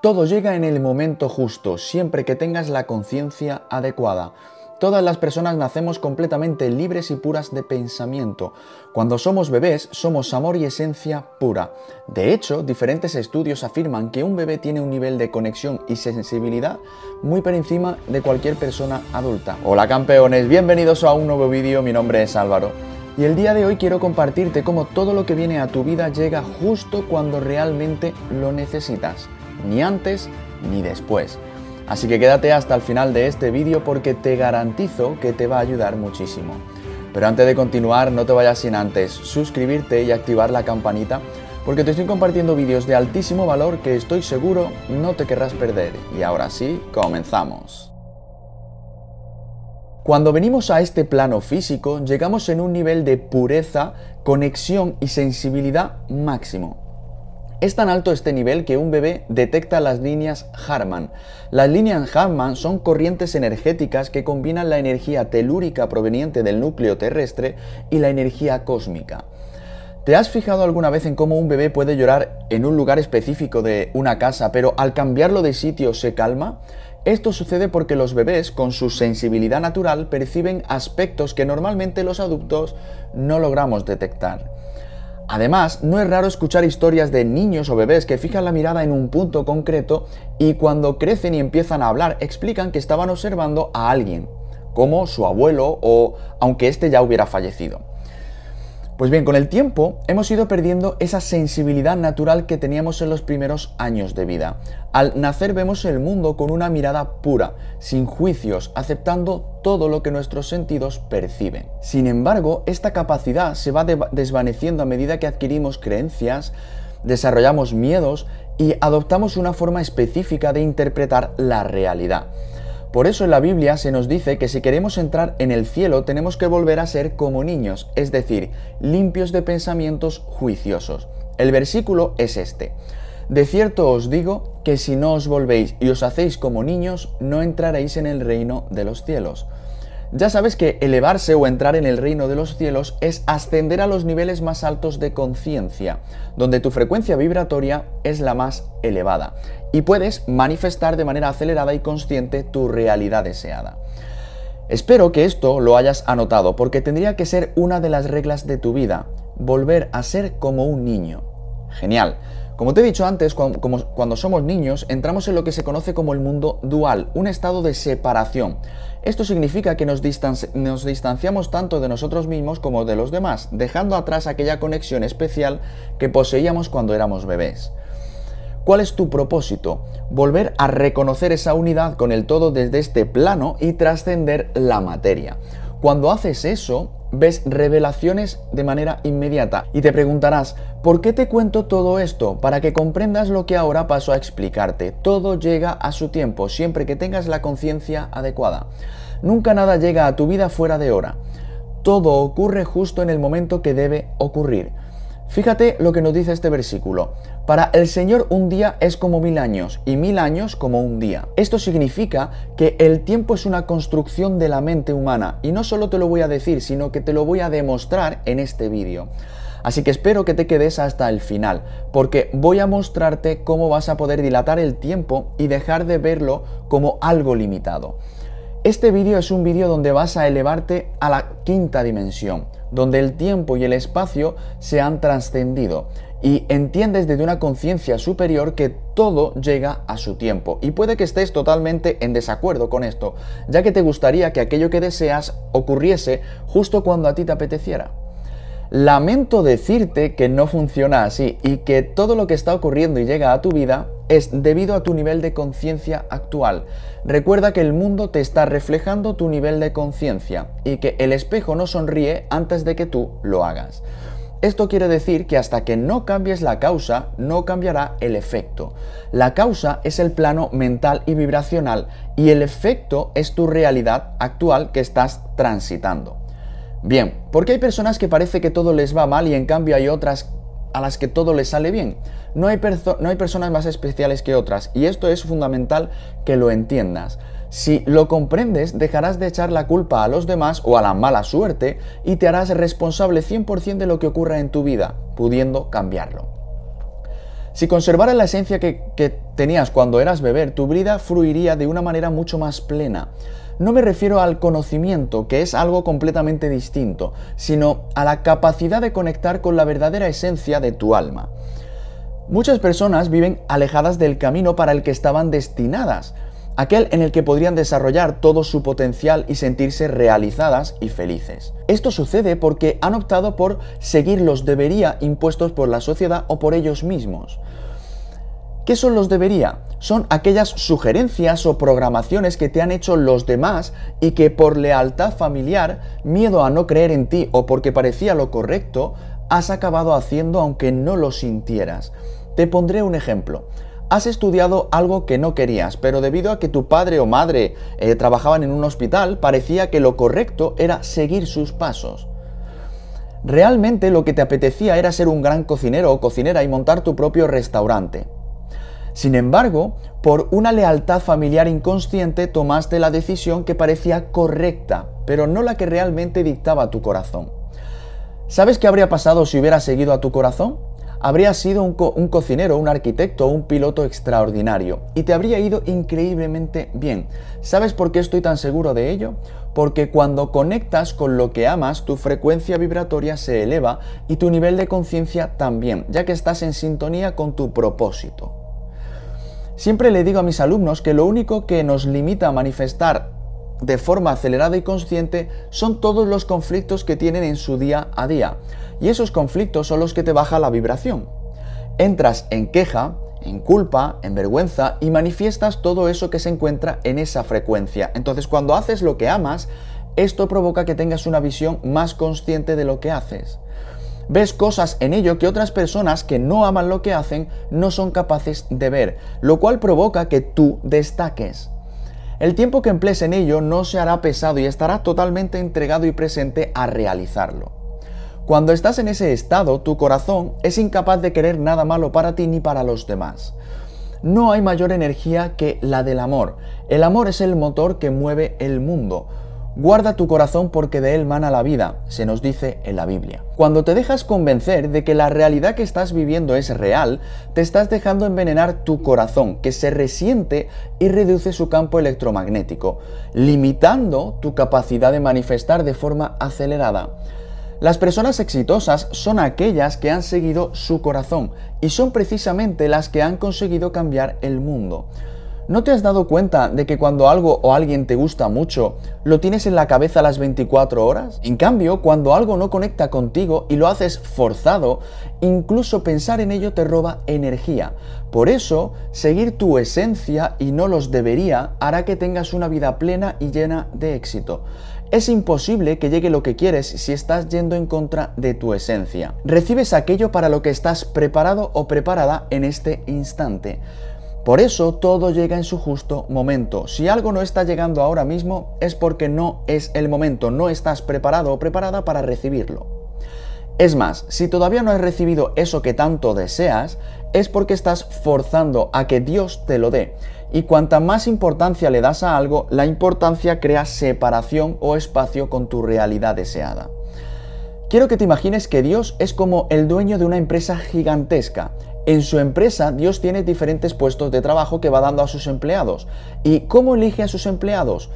Todo llega en el momento justo, siempre que tengas la conciencia adecuada. Todas las personas nacemos completamente libres y puras de pensamiento. Cuando somos bebés somos amor y esencia pura. De hecho, diferentes estudios afirman que un bebé tiene un nivel de conexión y sensibilidad muy por encima de cualquier persona adulta. Hola campeones, bienvenidos a un nuevo vídeo, mi nombre es Álvaro. Y el día de hoy quiero compartirte cómo todo lo que viene a tu vida llega justo cuando realmente lo necesitas ni antes ni después. Así que quédate hasta el final de este vídeo porque te garantizo que te va a ayudar muchísimo. Pero antes de continuar, no te vayas sin antes suscribirte y activar la campanita porque te estoy compartiendo vídeos de altísimo valor que estoy seguro no te querrás perder. Y ahora sí, comenzamos. Cuando venimos a este plano físico, llegamos en un nivel de pureza, conexión y sensibilidad máximo. Es tan alto este nivel que un bebé detecta las líneas Harman. Las líneas Harman son corrientes energéticas que combinan la energía telúrica proveniente del núcleo terrestre y la energía cósmica. ¿Te has fijado alguna vez en cómo un bebé puede llorar en un lugar específico de una casa, pero al cambiarlo de sitio se calma? Esto sucede porque los bebés, con su sensibilidad natural, perciben aspectos que normalmente los adultos no logramos detectar. Además, no es raro escuchar historias de niños o bebés que fijan la mirada en un punto concreto y cuando crecen y empiezan a hablar explican que estaban observando a alguien, como su abuelo o aunque éste ya hubiera fallecido. Pues bien, con el tiempo hemos ido perdiendo esa sensibilidad natural que teníamos en los primeros años de vida. Al nacer vemos el mundo con una mirada pura, sin juicios, aceptando todo lo que nuestros sentidos perciben. Sin embargo, esta capacidad se va desvaneciendo a medida que adquirimos creencias, desarrollamos miedos y adoptamos una forma específica de interpretar la realidad. Por eso en la Biblia se nos dice que si queremos entrar en el cielo tenemos que volver a ser como niños, es decir, limpios de pensamientos juiciosos. El versículo es este. De cierto os digo que si no os volvéis y os hacéis como niños, no entraréis en el reino de los cielos. Ya sabes que elevarse o entrar en el reino de los cielos es ascender a los niveles más altos de conciencia, donde tu frecuencia vibratoria es la más elevada, y puedes manifestar de manera acelerada y consciente tu realidad deseada. Espero que esto lo hayas anotado, porque tendría que ser una de las reglas de tu vida, volver a ser como un niño. Genial. Como te he dicho antes, cuando, somos niños entramos en lo que se conoce como el mundo dual, un estado de separación, esto significa que nos, distanciamos tanto de nosotros mismos como de los demás, dejando atrás aquella conexión especial que poseíamos cuando éramos bebés. ¿Cuál es tu propósito? Volver a reconocer esa unidad con el todo desde este plano y trascender la materia. Cuando haces eso, ves revelaciones de manera inmediata y te preguntarás, ¿por qué te cuento todo esto? Para que comprendas lo que ahora paso a explicarte. Todo llega a su tiempo, siempre que tengas la conciencia adecuada. Nunca nada llega a tu vida fuera de hora. Todo ocurre justo en el momento que debe ocurrir. Fíjate lo que nos dice este versículo. Para el Señor un día es como mil años y mil años como un día. Esto significa que el tiempo es una construcción de la mente humana y no solo te lo voy a decir, sino que te lo voy a demostrar en este vídeo. Así que espero que te quedes hasta el final, porque voy a mostrarte cómo vas a poder dilatar el tiempo y dejar de verlo como algo limitado. Este vídeo es un vídeo donde vas a elevarte a la quinta dimensión donde el tiempo y el espacio se han trascendido y entiendes desde una conciencia superior que todo llega a su tiempo. Y puede que estés totalmente en desacuerdo con esto, ya que te gustaría que aquello que deseas ocurriese justo cuando a ti te apeteciera. Lamento decirte que no funciona así y que todo lo que está ocurriendo y llega a tu vida es debido a tu nivel de conciencia actual. Recuerda que el mundo te está reflejando tu nivel de conciencia y que el espejo no sonríe antes de que tú lo hagas. Esto quiere decir que hasta que no cambies la causa, no cambiará el efecto. La causa es el plano mental y vibracional y el efecto es tu realidad actual que estás transitando. Bien, ¿por qué hay personas que parece que todo les va mal y en cambio hay otras a las que todo les sale bien? No hay, personas más especiales que otras y esto es fundamental que lo entiendas. Si lo comprendes, dejarás de echar la culpa a los demás o a la mala suerte y te harás responsable 100% de lo que ocurra en tu vida, pudiendo cambiarlo. Si conservaras la esencia que, que, tenías cuando eras beber, tu vida fluiría de una manera mucho más plena no me refiero al conocimiento, que es algo completamente distinto, sino a la capacidad de conectar con la verdadera esencia de tu alma. Muchas personas viven alejadas del camino para el que estaban destinadas, aquel en el que podrían desarrollar todo su potencial y sentirse realizadas y felices. Esto sucede porque han optado por seguir los debería impuestos por la sociedad o por ellos mismos. ¿Qué son los debería? son aquellas sugerencias o programaciones que te han hecho los demás y que por lealtad familiar, miedo a no creer en ti o porque parecía lo correcto, has acabado haciendo aunque no lo sintieras. Te pondré un ejemplo. Has estudiado algo que no querías, pero debido a que tu padre o madre eh, trabajaban en un hospital, parecía que lo correcto era seguir sus pasos. Realmente lo que te apetecía era ser un gran cocinero o cocinera y montar tu propio restaurante, sin embargo, por una lealtad familiar inconsciente tomaste la decisión que parecía correcta, pero no la que realmente dictaba tu corazón. ¿Sabes qué habría pasado si hubieras seguido a tu corazón? Habrías sido un, cocinero, un arquitecto, o un piloto extraordinario y te habría ido increíblemente bien. ¿Sabes por qué estoy tan seguro de ello? Porque cuando conectas con lo que amas, tu frecuencia vibratoria se eleva y tu nivel de conciencia también, ya que estás en sintonía con tu propósito. Siempre le digo a mis alumnos que lo único que nos limita a manifestar de forma acelerada y consciente son todos los conflictos que tienen en su día a día. Y esos conflictos son los que te baja la vibración. Entras en queja, en culpa, en vergüenza y manifiestas todo eso que se encuentra en esa frecuencia. Entonces cuando haces lo que amas, esto provoca que tengas una visión más consciente de lo que haces ves cosas en ello que otras personas que no aman lo que hacen no son capaces de ver, lo cual provoca que tú destaques. El tiempo que emplees en ello no se hará pesado y estarás totalmente entregado y presente a realizarlo. Cuando estás en ese estado, tu corazón es incapaz de querer nada malo para ti ni para los demás. No hay mayor energía que la del amor. El amor es el motor que mueve el mundo. Guarda tu corazón porque de él mana la vida, se nos dice en la Biblia. Cuando te dejas convencer de que la realidad que estás viviendo es real, te estás dejando envenenar tu corazón, que se resiente y reduce su campo electromagnético, limitando tu capacidad de manifestar de forma acelerada. Las personas exitosas son aquellas que han seguido su corazón y son precisamente las que han conseguido cambiar el mundo. ¿No te has dado cuenta de que cuando algo o alguien te gusta mucho, lo tienes en la cabeza las 24 horas? En cambio, cuando algo no conecta contigo y lo haces forzado, incluso pensar en ello te roba energía. Por eso, seguir tu esencia y no los debería hará que tengas una vida plena y llena de éxito. Es imposible que llegue lo que quieres si estás yendo en contra de tu esencia. Recibes aquello para lo que estás preparado o preparada en este instante. Por eso todo llega en su justo momento. Si algo no está llegando ahora mismo es porque no es el momento, no estás preparado o preparada para recibirlo. Es más, si todavía no has recibido eso que tanto deseas, es porque estás forzando a que Dios te lo dé. Y cuanta más importancia le das a algo, la importancia crea separación o espacio con tu realidad deseada. Quiero que te imagines que Dios es como el dueño de una empresa gigantesca. En su empresa, Dios tiene diferentes puestos de trabajo que va dando a sus empleados. ¿Y cómo elige a sus empleados?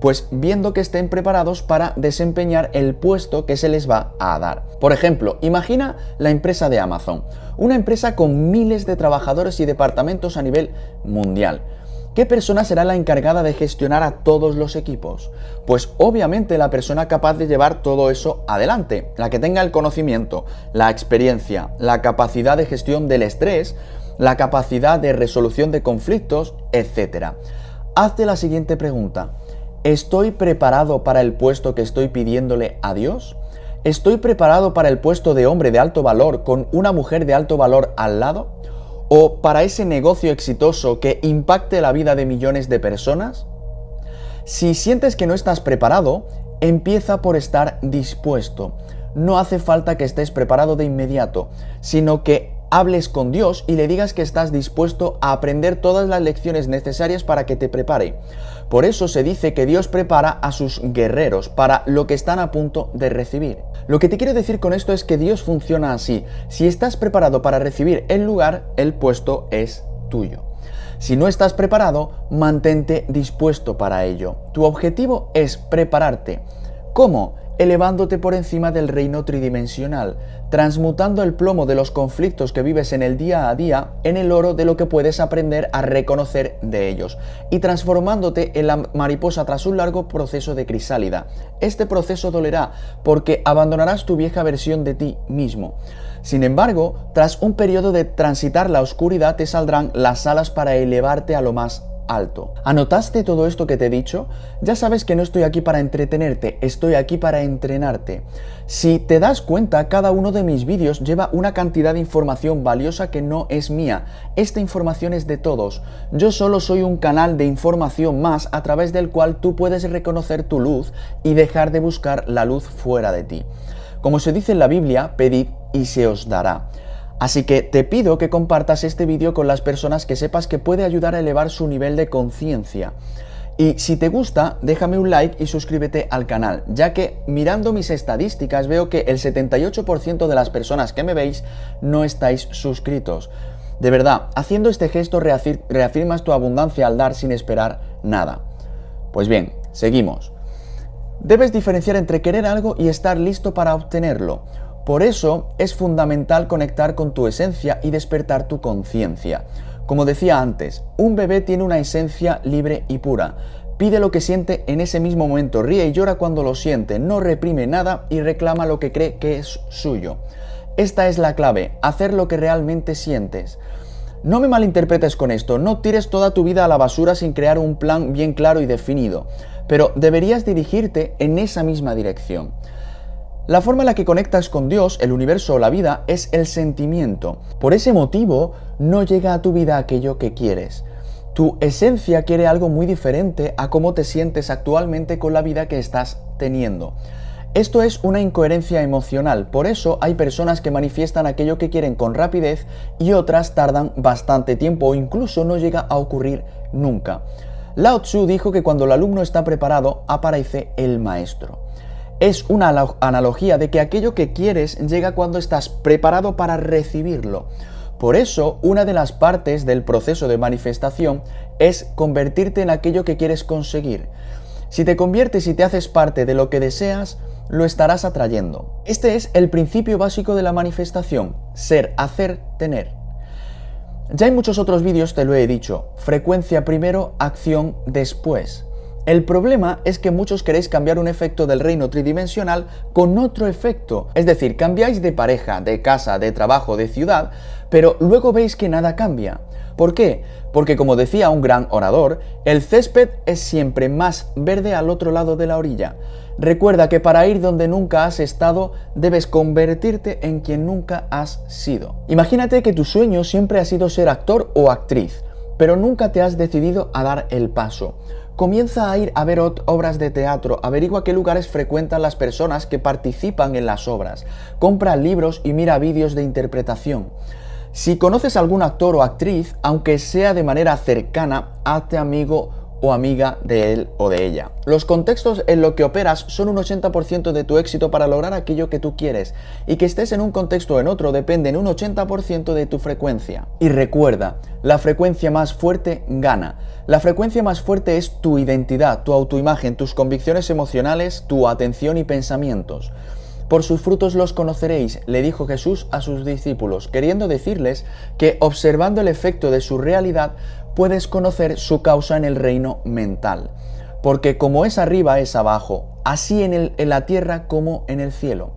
Pues viendo que estén preparados para desempeñar el puesto que se les va a dar. Por ejemplo, imagina la empresa de Amazon, una empresa con miles de trabajadores y departamentos a nivel mundial. ¿Qué persona será la encargada de gestionar a todos los equipos? Pues obviamente la persona capaz de llevar todo eso adelante, la que tenga el conocimiento, la experiencia, la capacidad de gestión del estrés, la capacidad de resolución de conflictos, etc. Hazte la siguiente pregunta. ¿Estoy preparado para el puesto que estoy pidiéndole a Dios? ¿Estoy preparado para el puesto de hombre de alto valor con una mujer de alto valor al lado? o para ese negocio exitoso que impacte la vida de millones de personas? Si sientes que no estás preparado, empieza por estar dispuesto. No hace falta que estés preparado de inmediato, sino que hables con Dios y le digas que estás dispuesto a aprender todas las lecciones necesarias para que te prepare. Por eso se dice que Dios prepara a sus guerreros para lo que están a punto de recibir. Lo que te quiero decir con esto es que Dios funciona así. Si estás preparado para recibir el lugar, el puesto es tuyo. Si no estás preparado, mantente dispuesto para ello. Tu objetivo es prepararte ¿Cómo? elevándote por encima del reino tridimensional, transmutando el plomo de los conflictos que vives en el día a día en el oro de lo que puedes aprender a reconocer de ellos, y transformándote en la mariposa tras un largo proceso de crisálida. Este proceso dolerá porque abandonarás tu vieja versión de ti mismo. Sin embargo, tras un periodo de transitar la oscuridad te saldrán las alas para elevarte a lo más alto. ¿Anotaste todo esto que te he dicho? Ya sabes que no estoy aquí para entretenerte, estoy aquí para entrenarte. Si te das cuenta, cada uno de mis vídeos lleva una cantidad de información valiosa que no es mía. Esta información es de todos. Yo solo soy un canal de información más a través del cual tú puedes reconocer tu luz y dejar de buscar la luz fuera de ti. Como se dice en la Biblia, pedid y se os dará. Así que te pido que compartas este vídeo con las personas que sepas que puede ayudar a elevar su nivel de conciencia. Y si te gusta, déjame un like y suscríbete al canal, ya que mirando mis estadísticas veo que el 78% de las personas que me veis no estáis suscritos. De verdad, haciendo este gesto reafirmas tu abundancia al dar sin esperar nada. Pues bien, seguimos. Debes diferenciar entre querer algo y estar listo para obtenerlo. Por eso es fundamental conectar con tu esencia y despertar tu conciencia. Como decía antes, un bebé tiene una esencia libre y pura. Pide lo que siente en ese mismo momento, ríe y llora cuando lo siente, no reprime nada y reclama lo que cree que es suyo. Esta es la clave, hacer lo que realmente sientes. No me malinterpretes con esto, no tires toda tu vida a la basura sin crear un plan bien claro y definido, pero deberías dirigirte en esa misma dirección. La forma en la que conectas con Dios, el universo o la vida es el sentimiento. Por ese motivo, no llega a tu vida aquello que quieres. Tu esencia quiere algo muy diferente a cómo te sientes actualmente con la vida que estás teniendo. Esto es una incoherencia emocional, por eso hay personas que manifiestan aquello que quieren con rapidez y otras tardan bastante tiempo o incluso no llega a ocurrir nunca. Lao Tzu dijo que cuando el alumno está preparado aparece el maestro es una analogía de que aquello que quieres llega cuando estás preparado para recibirlo. Por eso, una de las partes del proceso de manifestación es convertirte en aquello que quieres conseguir. Si te conviertes y te haces parte de lo que deseas, lo estarás atrayendo. Este es el principio básico de la manifestación, ser, hacer, tener. Ya en muchos otros vídeos te lo he dicho, frecuencia primero, acción después. El problema es que muchos queréis cambiar un efecto del reino tridimensional con otro efecto, es decir, cambiáis de pareja, de casa, de trabajo, de ciudad, pero luego veis que nada cambia. ¿Por qué? Porque como decía un gran orador, el césped es siempre más verde al otro lado de la orilla. Recuerda que para ir donde nunca has estado, debes convertirte en quien nunca has sido. Imagínate que tu sueño siempre ha sido ser actor o actriz, pero nunca te has decidido a dar el paso. Comienza a ir a ver obras de teatro, averigua qué lugares frecuentan las personas que participan en las obras, compra libros y mira vídeos de interpretación. Si conoces algún actor o actriz, aunque sea de manera cercana, hazte amigo o amiga de él o de ella. Los contextos en los que operas son un 80% de tu éxito para lograr aquello que tú quieres y que estés en un contexto o en otro depende en un 80% de tu frecuencia. Y recuerda, la frecuencia más fuerte gana. La frecuencia más fuerte es tu identidad, tu autoimagen, tus convicciones emocionales, tu atención y pensamientos. Por sus frutos los conoceréis, le dijo Jesús a sus discípulos, queriendo decirles que observando el efecto de su realidad puedes conocer su causa en el reino mental. Porque como es arriba es abajo, así en, en la tierra como en el cielo.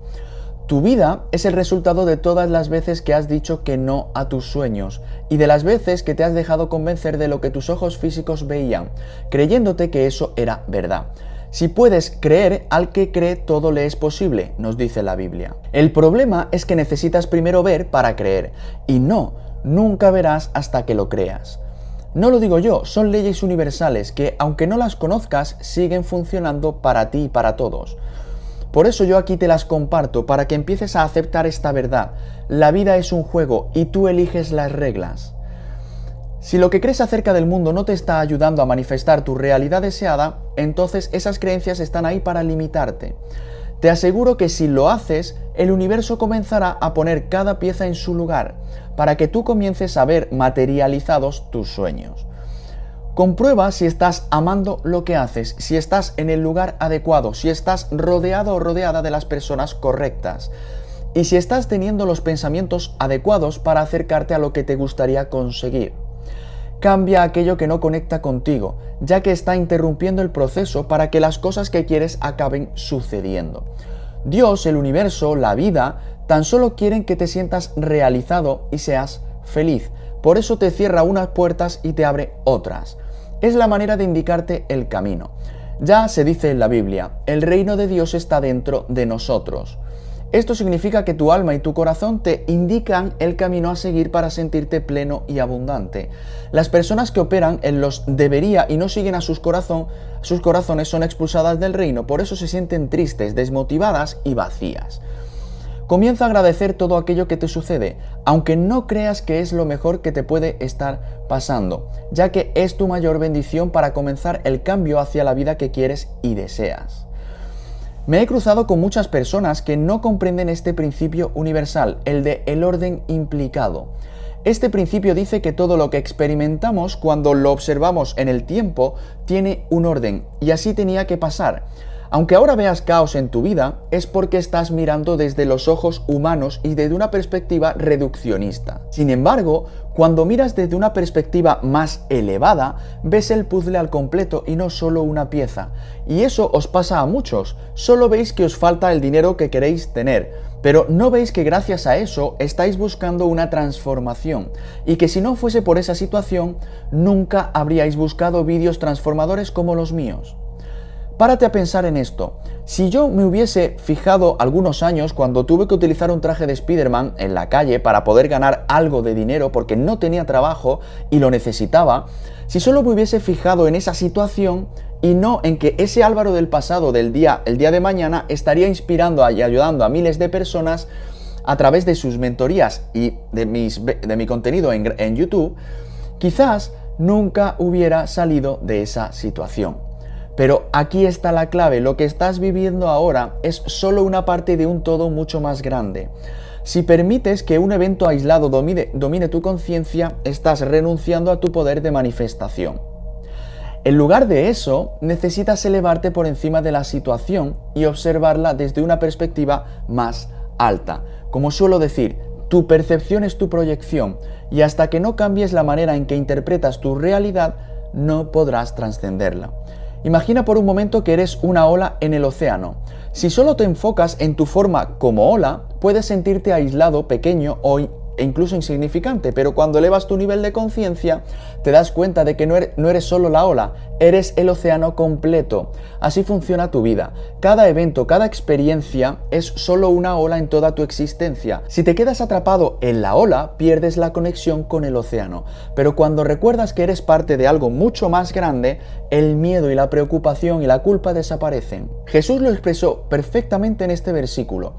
Tu vida es el resultado de todas las veces que has dicho que no a tus sueños y de las veces que te has dejado convencer de lo que tus ojos físicos veían, creyéndote que eso era verdad. Si puedes creer, al que cree todo le es posible, nos dice la Biblia. El problema es que necesitas primero ver para creer, y no, nunca verás hasta que lo creas. No lo digo yo, son leyes universales que, aunque no las conozcas, siguen funcionando para ti y para todos. Por eso yo aquí te las comparto, para que empieces a aceptar esta verdad. La vida es un juego y tú eliges las reglas. Si lo que crees acerca del mundo no te está ayudando a manifestar tu realidad deseada, entonces esas creencias están ahí para limitarte. Te aseguro que si lo haces, el universo comenzará a poner cada pieza en su lugar, para que tú comiences a ver materializados tus sueños. Comprueba si estás amando lo que haces, si estás en el lugar adecuado, si estás rodeado o rodeada de las personas correctas y si estás teniendo los pensamientos adecuados para acercarte a lo que te gustaría conseguir. Cambia aquello que no conecta contigo, ya que está interrumpiendo el proceso para que las cosas que quieres acaben sucediendo. Dios, el universo, la vida, tan solo quieren que te sientas realizado y seas feliz. Por eso te cierra unas puertas y te abre otras. Es la manera de indicarte el camino. Ya se dice en la Biblia, el reino de Dios está dentro de nosotros. Esto significa que tu alma y tu corazón te indican el camino a seguir para sentirte pleno y abundante. Las personas que operan en los debería y no siguen a sus, corazón, sus corazones son expulsadas del reino, por eso se sienten tristes, desmotivadas y vacías. Comienza a agradecer todo aquello que te sucede, aunque no creas que es lo mejor que te puede estar pasando, ya que es tu mayor bendición para comenzar el cambio hacia la vida que quieres y deseas. Me he cruzado con muchas personas que no comprenden este principio universal, el de el orden implicado. Este principio dice que todo lo que experimentamos cuando lo observamos en el tiempo tiene un orden, y así tenía que pasar. Aunque ahora veas caos en tu vida, es porque estás mirando desde los ojos humanos y desde una perspectiva reduccionista. Sin embargo, cuando miras desde una perspectiva más elevada, ves el puzzle al completo y no solo una pieza. Y eso os pasa a muchos, solo veis que os falta el dinero que queréis tener, pero no veis que gracias a eso estáis buscando una transformación, y que si no fuese por esa situación, nunca habríais buscado vídeos transformadores como los míos. Párate a pensar en esto. Si yo me hubiese fijado algunos años cuando tuve que utilizar un traje de Spider-Man en la calle para poder ganar algo de dinero porque no tenía trabajo y lo necesitaba, si solo me hubiese fijado en esa situación y no en que ese Álvaro del pasado del día, el día de mañana, estaría inspirando y ayudando a miles de personas a través de sus mentorías y de, mi contenido en YouTube, quizás nunca hubiera salido de esa situación. Pero aquí está la clave, lo que estás viviendo ahora es solo una parte de un todo mucho más grande. Si permites que un evento aislado domine, domine tu conciencia, estás renunciando a tu poder de manifestación. En lugar de eso, necesitas elevarte por encima de la situación y observarla desde una perspectiva más alta. Como suelo decir, tu percepción es tu proyección y hasta que no cambies la manera en que interpretas tu realidad, no podrás trascenderla. Imagina por un momento que eres una ola en el océano. Si solo te enfocas en tu forma como ola, puedes sentirte aislado, pequeño o e incluso insignificante, pero cuando elevas tu nivel de conciencia, te das cuenta de que er-, no eres, solo la ola, eres el océano completo. Así funciona tu vida. Cada evento, cada experiencia es solo una ola en toda tu existencia. Si te quedas atrapado en la ola, pierdes la conexión con el océano. Pero cuando recuerdas que eres parte de algo mucho más grande, el miedo y la preocupación y la culpa desaparecen. Jesús lo expresó perfectamente en este versículo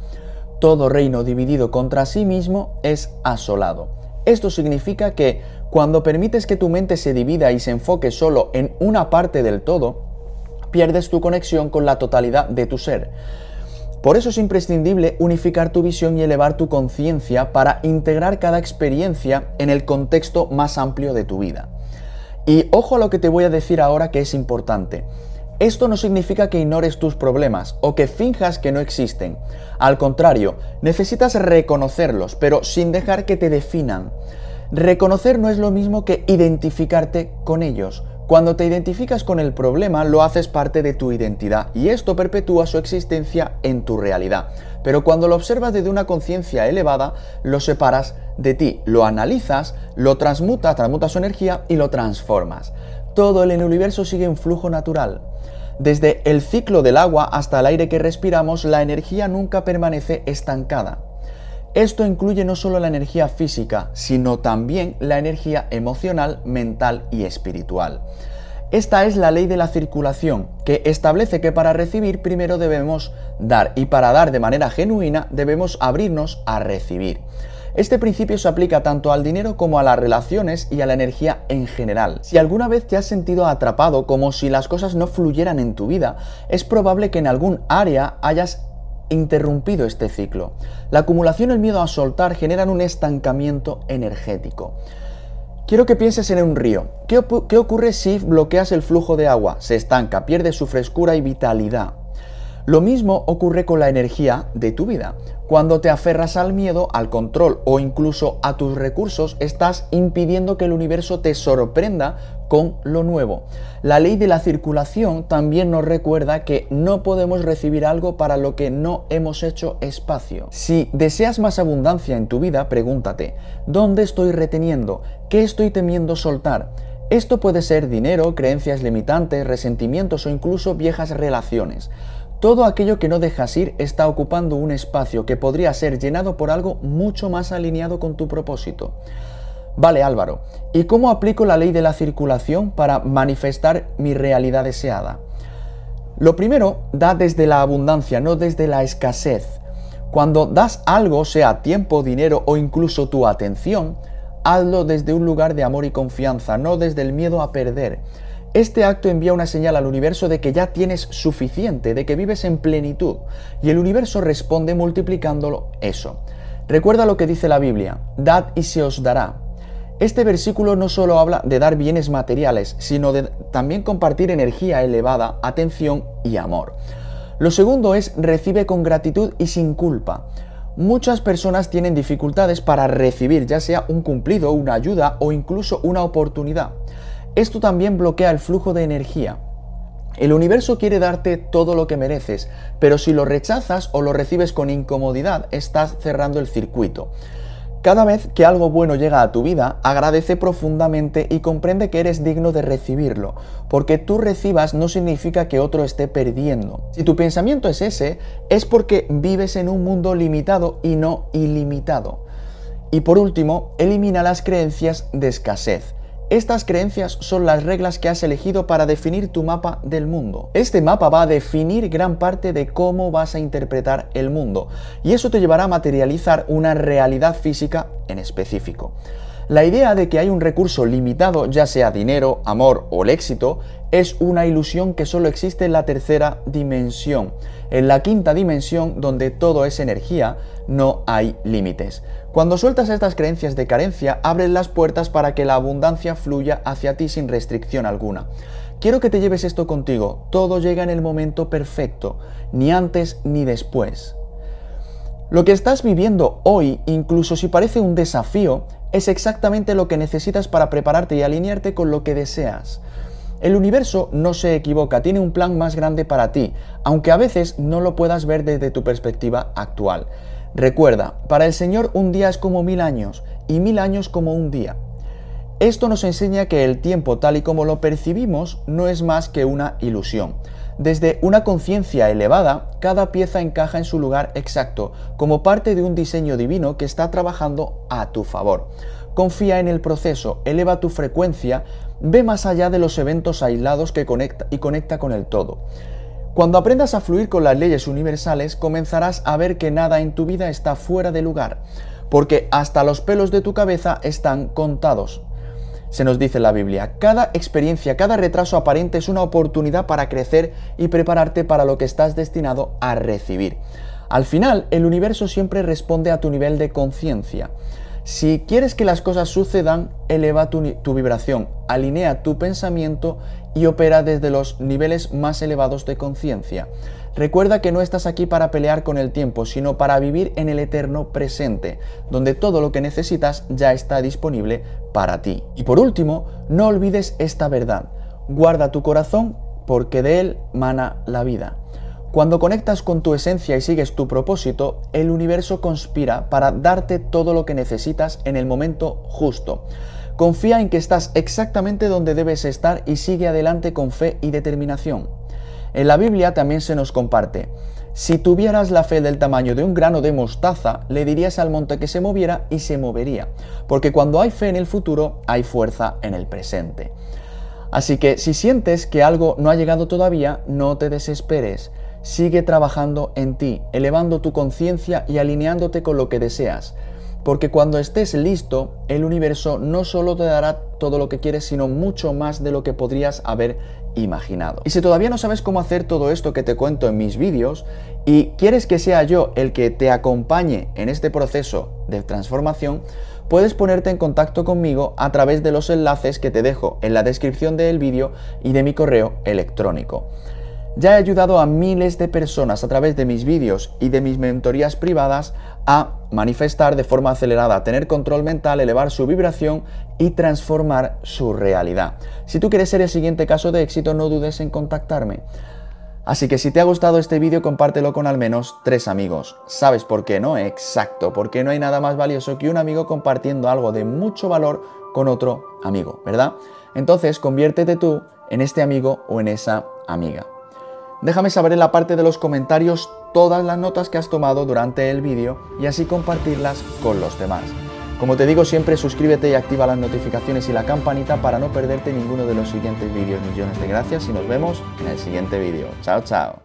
todo reino dividido contra sí mismo es asolado. Esto significa que cuando permites que tu mente se divida y se enfoque solo en una parte del todo, pierdes tu conexión con la totalidad de tu ser. Por eso es imprescindible unificar tu visión y elevar tu conciencia para integrar cada experiencia en el contexto más amplio de tu vida. Y ojo a lo que te voy a decir ahora que es importante. Esto no significa que ignores tus problemas o que finjas que no existen. Al contrario, necesitas reconocerlos, pero sin dejar que te definan. Reconocer no es lo mismo que identificarte con ellos. Cuando te identificas con el problema, lo haces parte de tu identidad y esto perpetúa su existencia en tu realidad. Pero cuando lo observas desde una conciencia elevada, lo separas de ti, lo analizas, lo transmuta, transmuta su energía y lo transformas. Todo en el universo sigue un flujo natural. Desde el ciclo del agua hasta el aire que respiramos, la energía nunca permanece estancada. Esto incluye no solo la energía física, sino también la energía emocional, mental y espiritual. Esta es la ley de la circulación, que establece que para recibir primero debemos dar y para dar de manera genuina debemos abrirnos a recibir. Este principio se aplica tanto al dinero como a las relaciones y a la energía en general. Si alguna vez te has sentido atrapado como si las cosas no fluyeran en tu vida, es probable que en algún área hayas interrumpido este ciclo. La acumulación y el miedo a soltar generan un estancamiento energético. Quiero que pienses en un río. ¿Qué, ocurre si bloqueas el flujo de agua? Se estanca, pierde su frescura y vitalidad. Lo mismo ocurre con la energía de tu vida. Cuando te aferras al miedo, al control o incluso a tus recursos, estás impidiendo que el universo te sorprenda con lo nuevo. La ley de la circulación también nos recuerda que no podemos recibir algo para lo que no hemos hecho espacio. Si deseas más abundancia en tu vida, pregúntate, ¿dónde estoy reteniendo? ¿Qué estoy temiendo soltar? Esto puede ser dinero, creencias limitantes, resentimientos o incluso viejas relaciones. Todo aquello que no dejas ir está ocupando un espacio que podría ser llenado por algo mucho más alineado con tu propósito. Vale Álvaro, ¿y cómo aplico la ley de la circulación para manifestar mi realidad deseada? Lo primero, da desde la abundancia, no desde la escasez. Cuando das algo, sea tiempo, dinero o incluso tu atención, hazlo desde un lugar de amor y confianza, no desde el miedo a perder. Este acto envía una señal al universo de que ya tienes suficiente, de que vives en plenitud, y el universo responde multiplicándolo eso. Recuerda lo que dice la Biblia, dad y se os dará. Este versículo no solo habla de dar bienes materiales, sino de también compartir energía elevada, atención y amor. Lo segundo es recibe con gratitud y sin culpa. Muchas personas tienen dificultades para recibir ya sea un cumplido, una ayuda o incluso una oportunidad. Esto también bloquea el flujo de energía. El universo quiere darte todo lo que mereces, pero si lo rechazas o lo recibes con incomodidad, estás cerrando el circuito. Cada vez que algo bueno llega a tu vida, agradece profundamente y comprende que eres digno de recibirlo, porque tú recibas no significa que otro esté perdiendo. Si tu pensamiento es ese, es porque vives en un mundo limitado y no ilimitado. Y por último, elimina las creencias de escasez. Estas creencias son las reglas que has elegido para definir tu mapa del mundo. Este mapa va a definir gran parte de cómo vas a interpretar el mundo y eso te llevará a materializar una realidad física en específico. La idea de que hay un recurso limitado, ya sea dinero, amor o el éxito, es una ilusión que solo existe en la tercera dimensión. En la quinta dimensión, donde todo es energía, no hay límites. Cuando sueltas estas creencias de carencia, abres las puertas para que la abundancia fluya hacia ti sin restricción alguna. Quiero que te lleves esto contigo, todo llega en el momento perfecto, ni antes ni después. Lo que estás viviendo hoy, incluso si parece un desafío, es exactamente lo que necesitas para prepararte y alinearte con lo que deseas. El universo no se equivoca, tiene un plan más grande para ti, aunque a veces no lo puedas ver desde tu perspectiva actual. Recuerda, para el Señor un día es como mil años y mil años como un día. Esto nos enseña que el tiempo tal y como lo percibimos no es más que una ilusión. Desde una conciencia elevada, cada pieza encaja en su lugar exacto, como parte de un diseño divino que está trabajando a tu favor. Confía en el proceso, eleva tu frecuencia, ve más allá de los eventos aislados que conecta y conecta con el todo. Cuando aprendas a fluir con las leyes universales, comenzarás a ver que nada en tu vida está fuera de lugar, porque hasta los pelos de tu cabeza están contados. Se nos dice en la Biblia, cada experiencia, cada retraso aparente es una oportunidad para crecer y prepararte para lo que estás destinado a recibir. Al final, el universo siempre responde a tu nivel de conciencia. Si quieres que las cosas sucedan, eleva tu, vibración, alinea tu pensamiento y opera desde los niveles más elevados de conciencia. Recuerda que no estás aquí para pelear con el tiempo, sino para vivir en el eterno presente, donde todo lo que necesitas ya está disponible para ti. Y por último, no olvides esta verdad. Guarda tu corazón porque de él mana la vida. Cuando conectas con tu esencia y sigues tu propósito, el universo conspira para darte todo lo que necesitas en el momento justo. Confía en que estás exactamente donde debes estar y sigue adelante con fe y determinación. En la Biblia también se nos comparte, si tuvieras la fe del tamaño de un grano de mostaza, le dirías al monte que se moviera y se movería, porque cuando hay fe en el futuro, hay fuerza en el presente. Así que si sientes que algo no ha llegado todavía, no te desesperes. Sigue trabajando en ti, elevando tu conciencia y alineándote con lo que deseas. Porque cuando estés listo, el universo no solo te dará todo lo que quieres, sino mucho más de lo que podrías haber imaginado. Y si todavía no sabes cómo hacer todo esto que te cuento en mis vídeos y quieres que sea yo el que te acompañe en este proceso de transformación, puedes ponerte en contacto conmigo a través de los enlaces que te dejo en la descripción del vídeo y de mi correo electrónico. Ya he ayudado a miles de personas a través de mis vídeos y de mis mentorías privadas a manifestar de forma acelerada, tener control mental, elevar su vibración y transformar su realidad. Si tú quieres ser el siguiente caso de éxito, no dudes en contactarme. Así que si te ha gustado este vídeo, compártelo con al menos tres amigos. ¿Sabes por qué no? Exacto, porque no hay nada más valioso que un amigo compartiendo algo de mucho valor con otro amigo, ¿verdad? Entonces, conviértete tú en este amigo o en esa amiga. Déjame saber en la parte de los comentarios todas las notas que has tomado durante el vídeo y así compartirlas con los demás. Como te digo siempre, suscríbete y activa las notificaciones y la campanita para no perderte ninguno de los siguientes vídeos. Millones de gracias y nos vemos en el siguiente vídeo. Chao, chao.